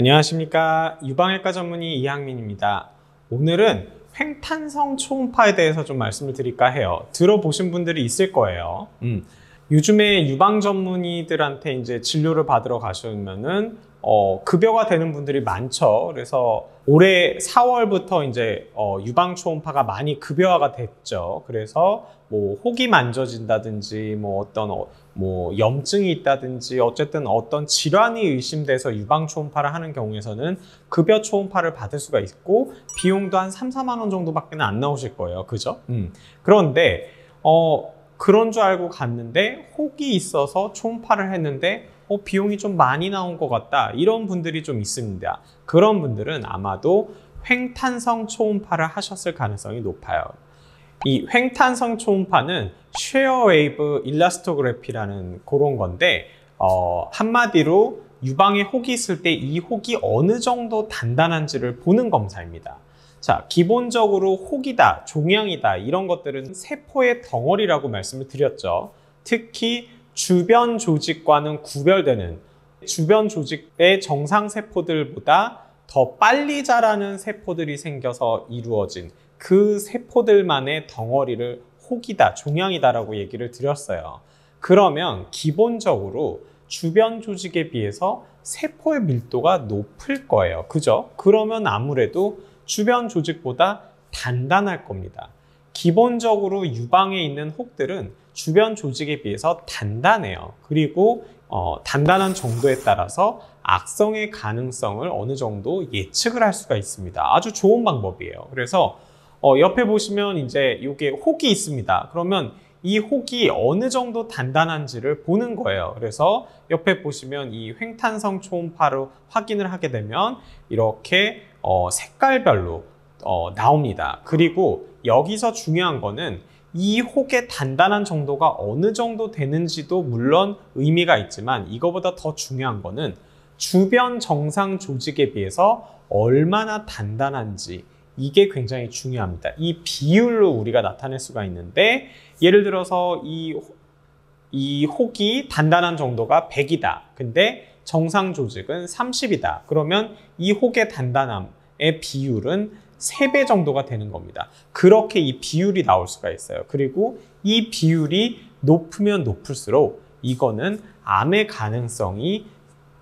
안녕하십니까 유방외과 전문의 이항민입니다 오늘은 횡탄성 초음파에 대해서 좀 말씀을 드릴까 해요 들어보신 분들이 있을 거예요 음. 요즘에 유방 전문의들한테 이제 진료를 받으러 가시면은 어, 급여가 되는 분들이 많죠. 그래서 올해 4월부터 이제 어, 유방 초음파가 많이 급여화가 됐죠. 그래서 뭐 혹이 만져진다든지 뭐 어떤 어, 뭐 염증이 있다든지 어쨌든 어떤 질환이 의심돼서 유방 초음파를 하는 경우에서는 급여 초음파를 받을 수가 있고 비용도 한 3, 4만 원 정도밖에 안 나오실 거예요. 그죠? 음. 그런데 어 그런 줄 알고 갔는데 혹이 있어서 초음파를 했는데 어, 비용이 좀 많이 나온 것 같다 이런 분들이 좀 있습니다. 그런 분들은 아마도 횡탄성 초음파를 하셨을 가능성이 높아요. 이 횡탄성 초음파는 쉐어웨이브 일라스토그래피라는 그런 건데 어, 한마디로 유방에 혹이 있을 때 이 혹이 어느 정도 단단한지를 보는 검사입니다. 자, 기본적으로 혹이다, 종양이다 이런 것들은 세포의 덩어리라고 말씀을 드렸죠. 특히 주변 조직과는 구별되는 주변 조직의 정상 세포들보다 더 빨리 자라는 세포들이 생겨서 이루어진 그 세포들만의 덩어리를 혹이다, 종양이다라고 얘기를 드렸어요. 그러면 기본적으로 주변 조직에 비해서 세포의 밀도가 높을 거예요. 그죠? 그러면 아무래도 주변 조직보다 단단할 겁니다. 기본적으로 유방에 있는 혹들은 주변 조직에 비해서 단단해요. 그리고 어, 단단한 정도에 따라서 악성의 가능성을 어느 정도 예측을 할 수가 있습니다. 아주 좋은 방법이에요. 그래서 어, 옆에 보시면 이제 이게 혹이 있습니다. 그러면 이 혹이 어느 정도 단단한지를 보는 거예요. 그래서 옆에 보시면 이 횡탄성 초음파로 확인을 하게 되면 이렇게 어, 색깔별로 어, 나옵니다. 그리고 여기서 중요한 거는 이 혹의 단단한 정도가 어느 정도 되는지도 물론 의미가 있지만 이거보다 더 중요한 거는 주변 정상 조직에 비해서 얼마나 단단한지 이게 굉장히 중요합니다. 이 비율로 우리가 나타낼 수가 있는데 예를 들어서 이, 이 혹이 단단한 정도가 100이다. 근데 정상 조직은 30이다. 그러면 이 혹의 단단함의 비율은 3배 정도가 되는 겁니다. 그렇게 이 비율이 나올 수가 있어요. 그리고 이 비율이 높으면 높을수록 이거는 암의 가능성이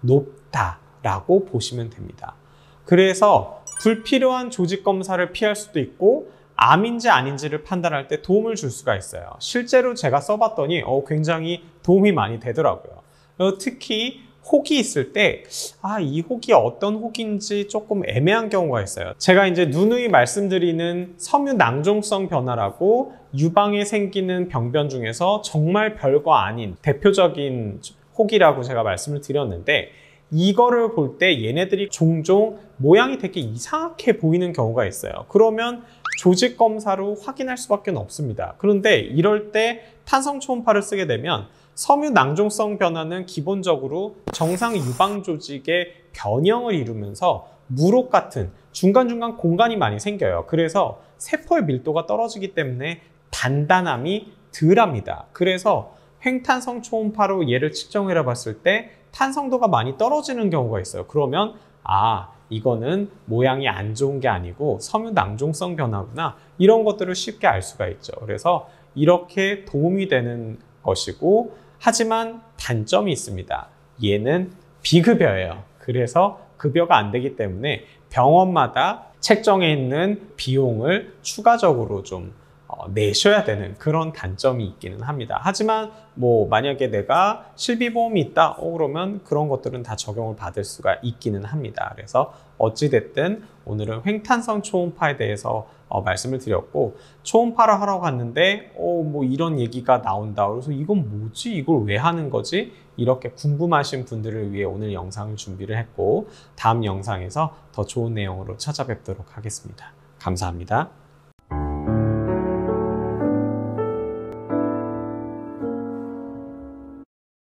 높다라고 보시면 됩니다. 그래서 불필요한 조직 검사를 피할 수도 있고 암인지 아닌지를 판단할 때 도움을 줄 수가 있어요. 실제로 제가 써봤더니 어, 굉장히 도움이 많이 되더라고요. 어, 특히 혹이 있을 때 아 이 혹이 어떤 혹인지 조금 애매한 경우가 있어요 제가 이제 누누이 말씀드리는 섬유 낭종성 변화라고 유방에 생기는 병변 중에서 정말 별거 아닌 대표적인 혹이라고 제가 말씀을 드렸는데 이거를 볼 때 얘네들이 종종 모양이 되게 이상하게 보이는 경우가 있어요 그러면 조직 검사로 확인할 수밖에 없습니다 그런데 이럴 때 탄성 초음파를 쓰게 되면 섬유 낭종성 변화는 기본적으로 정상 유방 조직의 변형을 이루면서 무릎 같은 중간중간 공간이 많이 생겨요. 그래서 세포의 밀도가 떨어지기 때문에 단단함이 덜합니다. 그래서 횡탄성 초음파로 얘를 측정해 봤을 때 탄성도가 많이 떨어지는 경우가 있어요. 그러면 아 이거는 모양이 안 좋은 게 아니고 섬유 낭종성 변화구나 이런 것들을 쉽게 알 수가 있죠. 그래서 이렇게 도움이 되는 것이고 하지만 단점이 있습니다. 얘는 비급여예요. 그래서 급여가 안 되기 때문에 병원마다 책정에 있는 비용을 추가적으로 좀 어, 내셔야 되는 그런 단점이 있기는 합니다. 하지만 뭐 만약에 내가 실비보험이 있다 어, 그러면 그런 것들은 다 적용을 받을 수가 있기는 합니다. 그래서 어찌됐든 오늘은 횡탄성 초음파에 대해서 어, 말씀을 드렸고 초음파를 하러 갔는데 어, 뭐 이런 얘기가 나온다. 그래서 이건 뭐지? 이걸 왜 하는 거지? 이렇게 궁금하신 분들을 위해 오늘 영상을 준비를 했고 다음 영상에서 더 좋은 내용으로 찾아뵙도록 하겠습니다. 감사합니다.